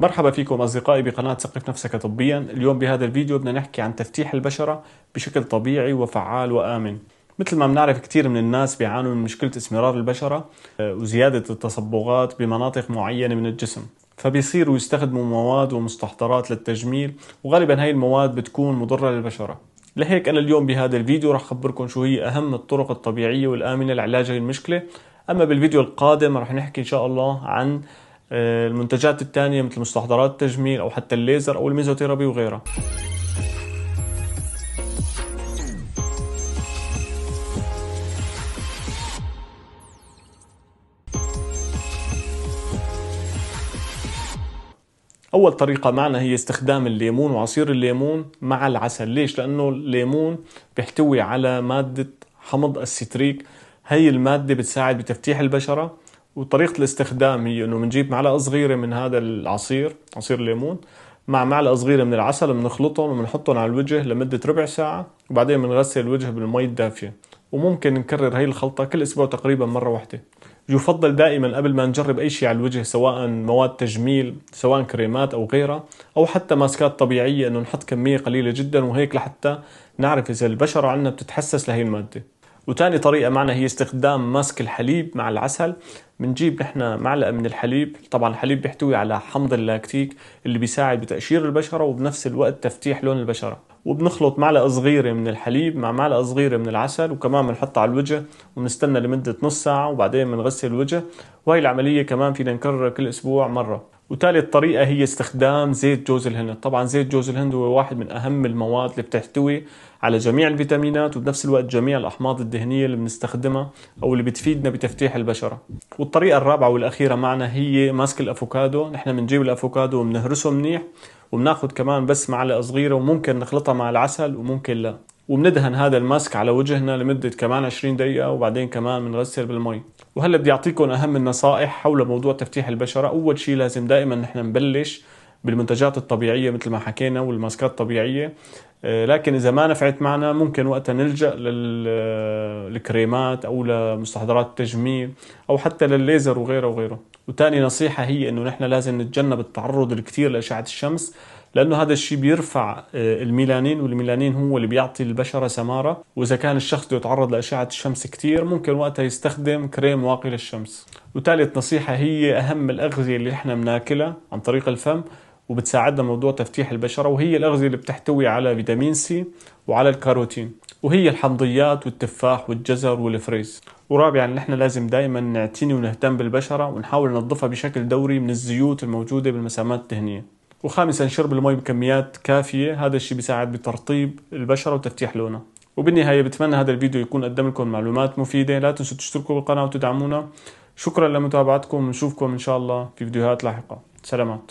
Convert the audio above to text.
مرحبا فيكم أصدقائي بقناة ثقف نفسك طبيا اليوم بهذا الفيديو بدنا نحكي عن تفتيح البشرة بشكل طبيعي وفعال وآمن مثل ما بنعرف كثير من الناس بيعانوا من مشكلة اسمرار البشرة آه، وزيادة التصبغات بمناطق معينة من الجسم فبيصيروا يستخدموا مواد ومستحضرات للتجميل وغالبا هاي المواد بتكون مضرة للبشرة لهيك أنا اليوم بهذا الفيديو رح أخبركم شو هي أهم الطرق الطبيعية والآمنة لعلاج هاي المشكلة أما بالفيديو القادم رح نحكي إن شاء الله عن آه، المنتجات الثانية مثل مستحضرات التجميل أو حتى الليزر أو الميزوثيرابي وغيرها أول طريقة معنا هي استخدام الليمون وعصير الليمون مع العسل ليش؟ لأنه الليمون بيحتوي على مادة حمض الستريك هي المادة بتساعد بتفتيح البشرة وطريقه الاستخدام هي انه بنجيب معلقه صغيره من هذا العصير عصير الليمون مع معلقه صغيره من العسل بنخلطهم وبنحطهم على الوجه لمده ربع ساعه وبعدين بنغسل الوجه بالمي الدافيه وممكن نكرر هي الخلطه كل اسبوع تقريبا مره واحده يفضل دائما قبل ما نجرب اي شيء على الوجه سواء مواد تجميل سواء كريمات او غيرها او حتى ماسكات طبيعيه انه نحط كميه قليله جدا وهيك لحتى نعرف اذا البشره عندنا بتتحسس لهي الماده وتاني طريقة معنا هي استخدام ماسك الحليب مع العسل بنجيب نحن معلقة من الحليب طبعا الحليب بيحتوي على حمض اللاكتيك اللي بيساعد بتقشير البشرة وبنفس الوقت تفتيح لون البشرة وبنخلط معلقة صغيرة من الحليب مع معلقة صغيرة من العسل وكمان بنحطها على الوجه وبنستنى لمدة نص ساعة وبعدين بنغسل الوجه وهي العملية كمان فينا نكررها كل أسبوع مرة وثالث طريقة هي استخدام زيت جوز الهند طبعا زيت جوز الهند هو واحد من أهم المواد اللي بتحتوي على جميع الفيتامينات وبنفس الوقت جميع الأحماض الدهنية اللي بنستخدمها أو اللي بتفيدنا بتفتيح البشرة والطريقة الرابعة والأخيرة معنا هي ماسك الأفوكادو نحن بنجيب الأفوكادو وبنهرسه منيح وبناخذ كمان بس معلقة صغيرة وممكن نخلطها مع العسل وممكن لا وبندهن هذا الماسك على وجهنا لمدة كمان 20 دقيقة وبعدين كمان بنغسل بالمي وهلا بدي اعطيكم اهم النصائح حول موضوع تفتيح البشرة اول شيء لازم دائما نحن نبلش بالمنتجات الطبيعية مثل ما حكينا والماسكات الطبيعية آه، لكن اذا ما نفعت معنا ممكن وقتها نلجا للكريمات آه، او لمستحضرات التجميل او حتى للليزر وغيره وغيره وثاني نصيحه هي انه نحن لازم نتجنب التعرض الكثير لاشعه الشمس لانه هذا الشيء بيرفع آه، الميلانين والميلانين هو اللي بيعطي البشره سماره واذا كان الشخص بده يتعرض لاشعه الشمس كثير ممكن وقتها يستخدم كريم واقي للشمس وثالث نصيحه هي اهم الاغذيه اللي احنا بناكلها عن طريق الفم وبتساعدنا موضوع تفتيح البشرة وهي الأغذية اللي بتحتوي على فيتامين سي وعلى الكاروتين وهي الحمضيات والتفاح والجزر والفريز ورابعا يعني نحن لازم دائما نعتني ونهتم بالبشرة ونحاول ننظفها بشكل دوري من الزيوت الموجودة بالمسامات الدهنية وخامسا شرب المي بكميات كافية هذا الشيء بيساعد بترطيب البشرة وتفتيح لونها وبالنهاية بتمنى هذا الفيديو يكون قدم لكم معلومات مفيدة لا تنسوا تشتركوا بالقناة وتدعمونا شكرا لمتابعتكم ونشوفكم إن شاء الله في فيديوهات لاحقة سلامات